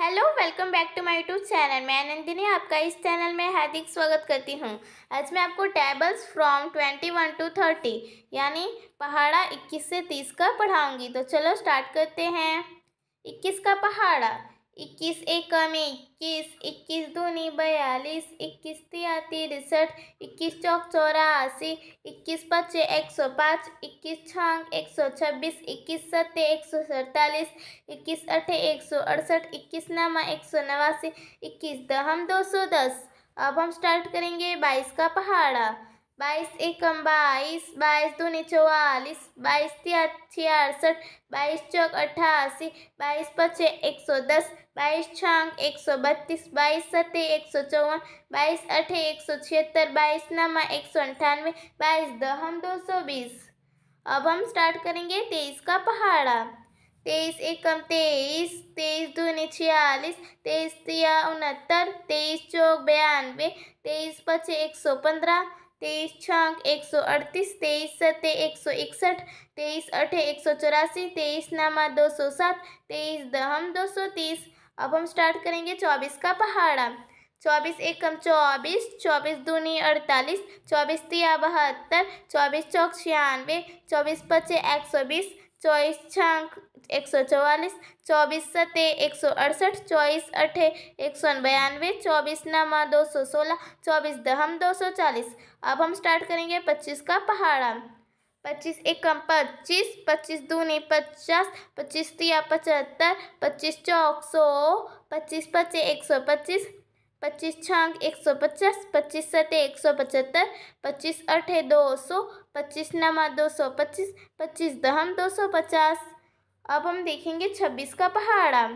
hello welcome back to my YouTube channel मैं नंदिनी आपका इस चैनल में हार्दिक स्वागत करती हूँ आज मैं आपको tables from twenty one to thirty यानी पहाड़ा इक्कीस से तीस का पढ़ाऊँगी तो चलो स्टार्ट करते हैं इक्कीस का पहाड़ा इक्कीस एकम इक्कीस इक्कीस दूनी बयालीस इक्कीस तिया तिरसठ इक्कीस चौक चौरासी इक्कीस पच्चे एक सौ पाँच इक्कीस छांग एक सौ छब्बीस इक्कीस सत्ते एक सौ सड़तालीस इक्कीस अठे एक सौ अड़सठ इक्कीस नवा एक सौ नवासी इक्कीस दहम दो सौ दस अब हम स्टार्ट करेंगे बाईस का पहाड़ा बाईस एकम बाईस बाईस दूनी चौवालीस बाईस छियासठ बाईस चौक अट्ठासी बाईस पचे एक सौ दस बाईस छांग एक सौ बत्तीस बाईस सत्ते एक सौ चौवन बाईस अठे एक सौ छिहत्तर बाईस नमा एक सौ अंठानवे बाईस दहम दो सौ बीस अब हम स्टार्ट करेंगे तेईस का पहाड़ा तेईस एकम तेईस तेईस दूनी छियालीस तेईस तिया उनहत्तर तेईस चौक बयानवे तेईस पचे एक सौ पंद्रह तेईस अंक एक सौ अड़तीस तेईस सत्य एक सौ इकसठ तेईस अठे एक सौ चौरासी तेईस नामा दो सौ सात तेईस दहम दो सौ तीस अब हम स्टार्ट करेंगे चौबीस का पहाड़ा चौबीस एकम चौबीस चौबीस दूनी अड़तालीस चौबीस तिया बहत्तर चौबीस चौक छियानवे चौबीस पचे एक सौ बीस चौबीस छंक एक सौ चौवालीस चौबीस सत्ते एक सौ अड़सठ चौबीस अठे एक सौ बयानवे चौबीस नमा दो सौ सोलह चौबीस दहम दो सौ चालीस अब हम स्टार्ट करेंगे पच्चीस का पहाड़ा पच्चीस एकम पच्चीस पच्चीस दूनी पचास पच्चीस तिया पचहत्तर पच्चीस चौक सौ पच्चीस पच्चे एक सौ पच्चीस पच्चीस छांग एक सौ पचास पच्चीस सते एक सौ पचहत्तर पच्चीस अठे दो सौ पच्चीस नमा दो सौ पच्चीस पच्चीस दहम दो सौ पचास अब हम देखेंगे छब्बीस का पहाड़ा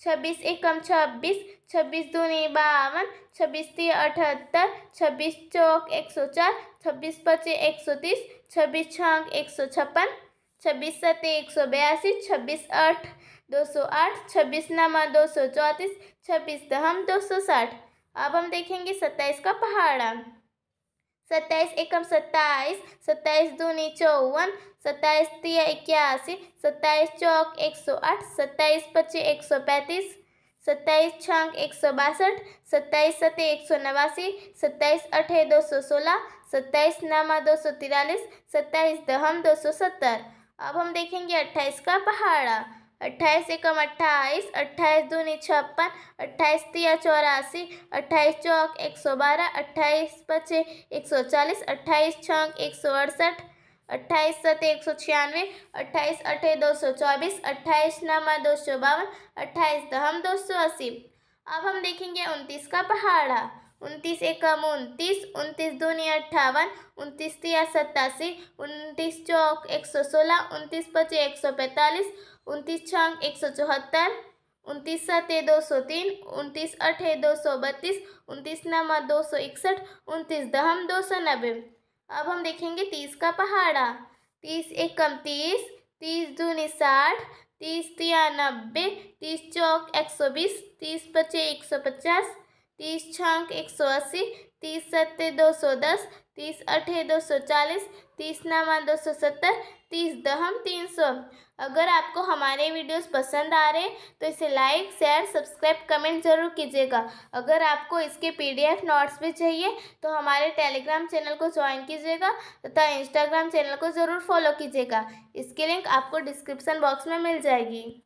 छब्बीस एकम छब्बीस छब्बीस दूनी बावन छब्बीस तीन अठहत्तर छब्बीस चौक एक सौ चार छब्बीस पच्चे एक सौ तीस छब्बीस छंक एक सौ छप्पन छब्बीस सते एक सौ बयासी छब्बीस आठ दो सौ आठ छब्बीस नमा दो सौ चौंतीस छब्बीस दहम दो सौ साठ अब हम देखेंगे सत्ताईस का पहाड़ा सत्ताईस एकम सत्ताईस सत्ताईस दूनी चौवन सत्ताईस तीय इक्यासी सत्ताईस चौक एक सौ आठ सत्ताईस पच्चीस एक सौ पैंतीस सत्ताईस छंक एक सौ बासठ सत्ताईस सत्य एक सौ नवासी सत्ताईस अठे दो सौ सोलह सत्ताईस नामा दो सौ तिरालीस सत्ताईस दहम दो सौ सत्तर अब हम देखेंगे अट्ठाईस का पहाड़ा अट्ठाईस एकम अट्ठाईस अट्ठाईस दूनी छप्पन अट्ठाईस तिया चौरासी अट्ठाईस चौक एक सौ बारह अट्ठाईस पचे एक सौ चालीस अट्ठाईस छंक एक सौ अड़सठ अट्ठाईस सत एक सौ छियानवे अट्ठाईस अठे दो सौ चौबीस अट्ठाईस नवा दो सौ बावन अट्ठाईस दहम दो सौ अस्सी अब हम देखेंगे उनतीस का पहाड़ा उनतीस एकम उनतीस उनतीस दूनी अट्ठावन उनतीस तिया सत्तासी उनतीस चौक एक सौ सोलह उनतीस पचे एक सौ पैंतालीस उनतीस छंग एक सौ चौहत्तर उनतीस सते दो सौ तीन उनतीस अठे दो सौ बत्तीस उनतीस नमा दो सौ इकसठ उनतीस दहम दो सौ नब्बे अब हम देखेंगे तीस का पहाड़ा तीस एकम तीस तीस दूनी साठ तीस तिया नब्बे तीस चौक एक सौ बीस तीस पचे एक सौ पचास तीस छाँक एक सौ अस्सी तीस सत्ते दो सौ दस तीस अठे दो सौ चालीस तीस नवा दो सौ सत्तर तीस दहम तीन सौ अगर आपको हमारे वीडियोस पसंद आ रहे हैं तो इसे लाइक शेयर सब्सक्राइब कमेंट ज़रूर कीजिएगा अगर आपको इसके पीडीएफ नोट्स भी चाहिए तो हमारे टेलीग्राम चैनल को ज्वाइन कीजिएगा तथा इंस्टाग्राम चैनल को ज़रूर फॉलो कीजिएगा इसकी लिंक आपको डिस्क्रिप्सन बॉक्स में मिल जाएगी